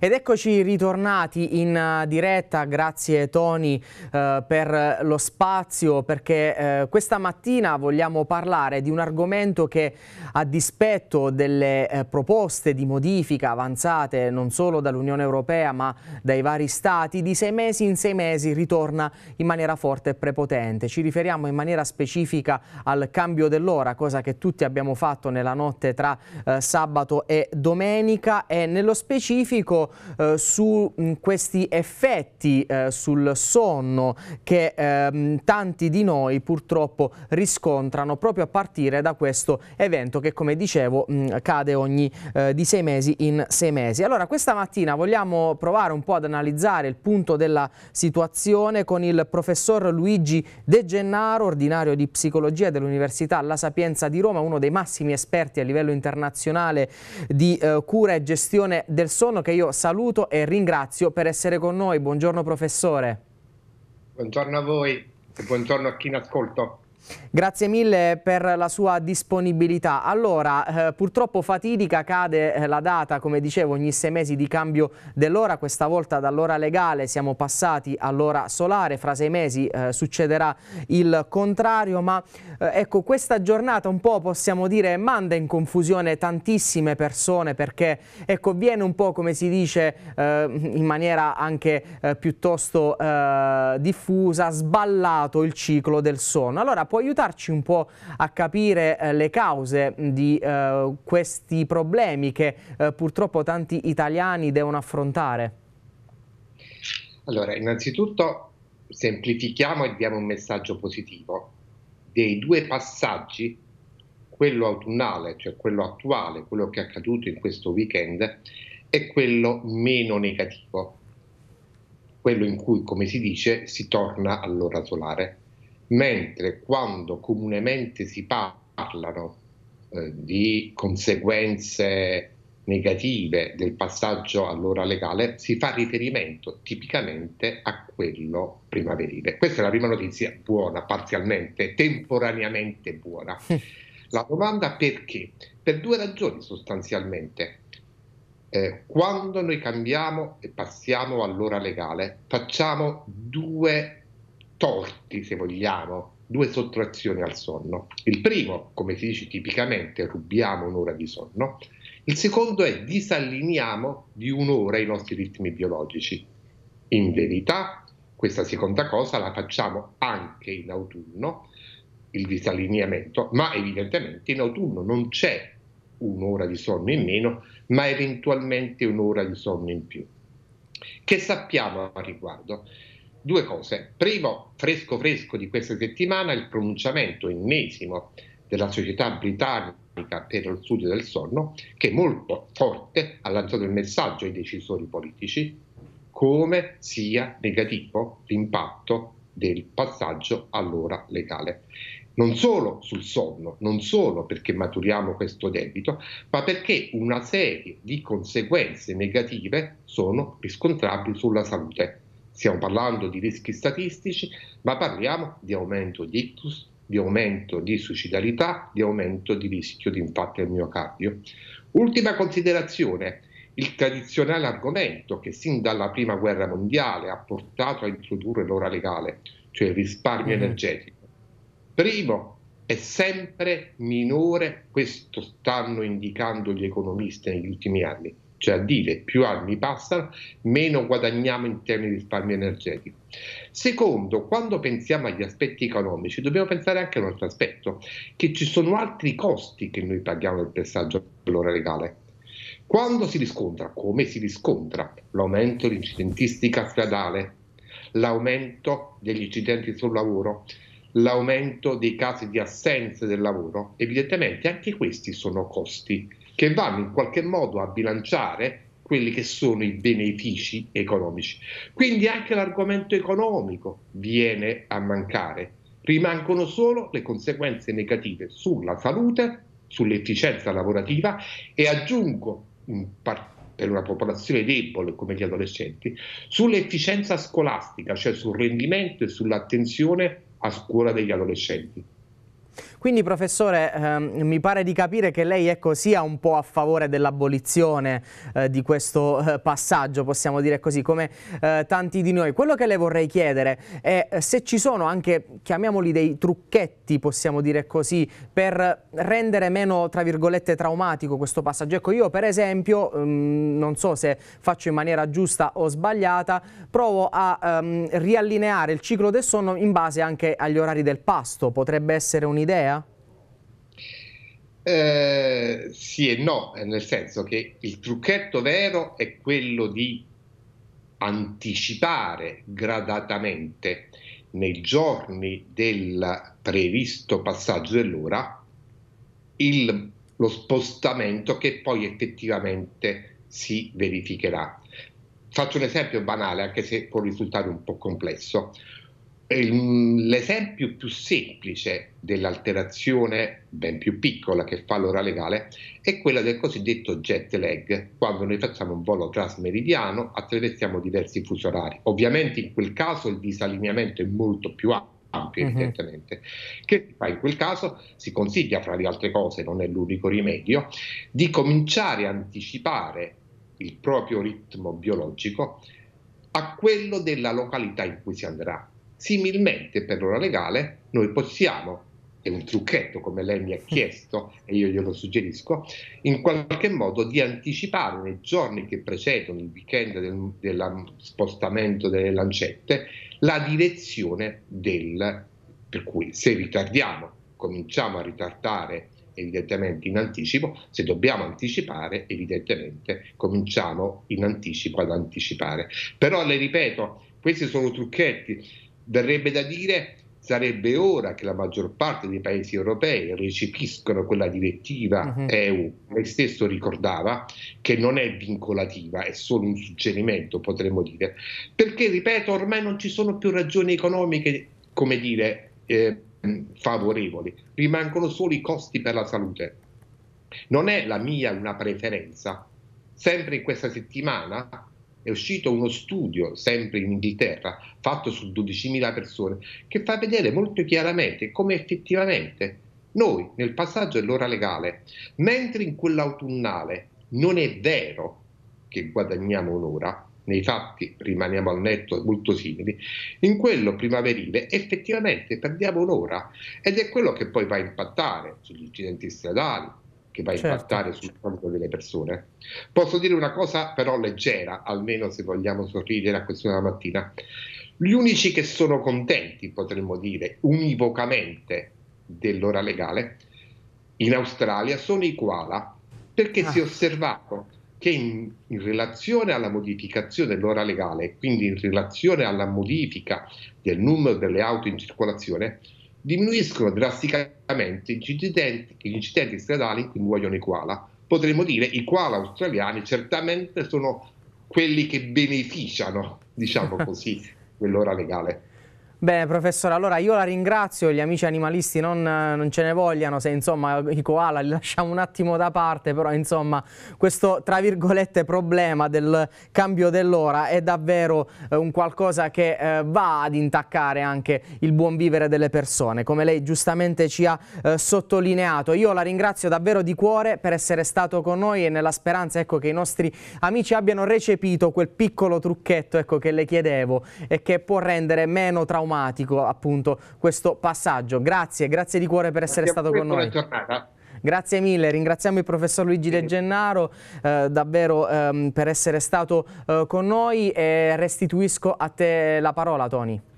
Ed eccoci ritornati in eh, diretta, grazie Tony eh, per lo spazio perché eh, questa mattina vogliamo parlare di un argomento che a dispetto delle eh, proposte di modifica avanzate non solo dall'Unione Europea ma dai vari stati, di sei mesi in sei mesi ritorna in maniera forte e prepotente. Ci riferiamo in maniera specifica al cambio dell'ora, cosa che tutti abbiamo fatto nella notte tra eh, sabato e domenica e nello specifico eh, su mh, mm, questi effetti eh, sul sonno che ehm, tanti di noi purtroppo riscontrano proprio a partire da questo evento che come dicevo mh, mm, cade ogni eh, di sei mesi in sei mesi. Allora questa mattina vogliamo provare un po' ad analizzare il punto della situazione con il professor Luigi De Gennaro, ordinario di psicologia dell'Università La Sapienza di Roma, uno dei massimi esperti a livello internazionale di eh, cura e gestione del sonno che io saluto e ringrazio per essere con noi. Buongiorno professore. Buongiorno a voi e buongiorno a chi mi ascolto. Grazie mille per la sua disponibilità. Allora, eh, purtroppo fatidica cade eh, la data, come dicevo, ogni sei mesi di cambio dell'ora, questa volta dall'ora legale siamo passati all'ora solare, fra sei mesi eh, succederà il contrario, ma eh, ecco, questa giornata un po' possiamo dire manda in confusione tantissime persone perché ecco, viene un po' come si dice eh, in maniera anche eh, piuttosto diffusa, sballato il ciclo del sonno. Allora, può aiutarci un po' a capire eh, le cause mm, di eh, questi problemi che eh, purtroppo tanti italiani devono affrontare? Allora, innanzitutto semplifichiamo e diamo un messaggio positivo. Dei due passaggi, quello autunnale, cioè quello attuale, quello che è accaduto in questo weekend, e quello meno negativo, quello in cui, come si dice, si torna all'ora solare mentre quando comunemente si parlano eh, di conseguenze negative del passaggio all'ora legale si fa riferimento tipicamente a quello primaverile. Questa è la prima notizia buona, parzialmente, temporaneamente buona. La domanda perché? Per due ragioni sostanzialmente. Eh, quando noi cambiamo e passiamo all'ora legale, facciamo due torti, se vogliamo, due sottrazioni al sonno. Il primo, come si dice tipicamente, rubiamo un'ora di sonno. Il secondo è disallineiamo di un'ora i nostri ritmi biologici. In verità, questa seconda cosa la facciamo anche in autunno, il disallineamento, ma evidentemente in autunno non c'è un'ora di sonno in meno, ma eventualmente un'ora di sonno in più. Che sappiamo a riguardo? due cose. Primo, fresco fresco di questa settimana, il pronunciamento ennesimo della società britannica per lo studio del sonno, che è molto forte ha lanciato il messaggio ai decisori politici come sia negativo l'impatto del passaggio all'ora legale. Non solo sul sonno, non solo perché maturiamo questo debito, ma perché una serie di conseguenze negative sono riscontrabili sulla salute Stiamo parlando di rischi statistici, ma parliamo di aumento di ictus, di aumento di suicidalità, di aumento di rischio di infarto al miocardio. Ultima considerazione, il tradizionale argomento che sin dalla prima guerra mondiale ha portato a introdurre l'ora legale, cioè il risparmio mm. energetico. Primo, è sempre minore, questo stanno indicando gli economisti negli ultimi anni cioè a dire più anni passano, meno guadagniamo in termini di risparmio energetico. Secondo, quando pensiamo agli aspetti economici, dobbiamo pensare anche a un altro aspetto, che ci sono altri costi che noi paghiamo del passaggio all'ora legale. Quando si riscontra, come si riscontra, l'aumento dell'incidentistica stradale, l'aumento degli incidenti sul lavoro, l'aumento dei casi di assenza del lavoro, evidentemente anche questi sono costi che vanno in qualche modo a bilanciare quelli che sono i benefici economici. Quindi anche l'argomento economico viene a mancare, rimangono solo le conseguenze negative sulla salute, sull'efficienza lavorativa e aggiungo par- per una popolazione debole come gli adolescenti, sull'efficienza scolastica, cioè sul rendimento e sull'attenzione a scuola degli adolescenti. Quindi professore, ehm, mi pare di capire che lei ecco, sia un po' a favore dell'abolizione eh, di questo eh, passaggio, possiamo dire così, come eh, tanti di noi. Quello che le vorrei chiedere è eh, se ci sono anche, chiamiamoli dei trucchetti, possiamo dire così, per rendere meno, tra virgolette, traumatico questo passaggio. Ecco, io per esempio, mh, ehm, non so se faccio in maniera giusta o sbagliata, provo a ehm, riallineare il ciclo del sonno in base anche agli orari del pasto. Potrebbe essere un'idea? Eh, sì e no, eh, nel senso che il trucchetto vero è quello di anticipare gradatamente nei giorni del previsto passaggio dell'ora il, lo spostamento che poi effettivamente si verificherà. Faccio un esempio banale, anche se può risultare un po' complesso. Mm, l'esempio più semplice dell'alterazione ben più piccola che fa l'ora legale è quello del cosiddetto jet lag, quando noi facciamo un volo transmeridiano attraversiamo diversi fusi orari. Ovviamente in quel caso il disallineamento è molto più ampio uh-huh. evidentemente, che fa in quel caso si consiglia, fra le altre cose, non è l'unico rimedio, di cominciare a anticipare il proprio ritmo biologico a quello della località in cui si andrà. Similmente per l'ora legale noi possiamo, è un trucchetto come lei mi ha chiesto e io glielo suggerisco, in qualche modo di anticipare nei giorni che precedono il weekend del, del spostamento delle lancette la direzione del... Per cui se ritardiamo, cominciamo a ritardare evidentemente in anticipo, se dobbiamo anticipare evidentemente cominciamo in anticipo ad anticipare. Però le ripeto, questi sono trucchetti, Verrebbe da dire sarebbe ora che la maggior parte dei paesi europei recepiscono quella direttiva uh-huh. Mhm. EU. Lei stesso ricordava che non è vincolativa, è solo un suggerimento, potremmo dire, perché, ripeto, ormai non ci sono più ragioni economiche, come dire, eh, favorevoli, rimangono solo i costi per la salute. Non è la mia una preferenza. Sempre in questa settimana è uscito uno studio, sempre in Inghilterra, fatto su 12.000 persone, che fa vedere molto chiaramente come effettivamente noi, nel passaggio dell'ora legale, mentre in quell'autunnale non è vero che guadagniamo un'ora, nei fatti rimaniamo al netto molto simili, in quello primaverile effettivamente perdiamo un'ora ed è quello che poi va a impattare sugli incidenti stradali, che va a certo. impattare sul certo. conto delle persone. Posso dire una cosa però leggera, almeno se vogliamo sorridere a questione della mattina. Gli unici che sono contenti, potremmo dire, univocamente dell'ora legale in Australia sono i koala, perché ah. si è ah. osservato che in, in, relazione alla modificazione dell'ora legale, quindi in relazione alla modifica del numero delle auto in circolazione, diminuiscono drasticamente gli incidenti, gli incidenti stradali che muoiono i koala. Potremmo dire che i koala australiani certamente sono quelli che beneficiano, diciamo così, dell'ora legale. Bene professore, allora io la ringrazio, gli amici animalisti non, non, ce ne vogliano se insomma i koala li lasciamo un attimo da parte, però insomma questo tra virgolette problema del cambio dell'ora è davvero eh, un qualcosa che eh, va ad intaccare anche il buon vivere delle persone, come lei giustamente ci ha eh, sottolineato. Io la ringrazio davvero di cuore per essere stato con noi e nella speranza ecco, che i nostri amici abbiano recepito quel piccolo trucchetto ecco, che le chiedevo e che può rendere meno traumatico traumatico appunto questo passaggio. Grazie, grazie di cuore per essere grazie stato con noi. Giornata. Grazie mille, ringraziamo il professor Luigi De Gennaro eh, davvero ehm, per essere stato eh, con noi e restituisco a te la parola Tony.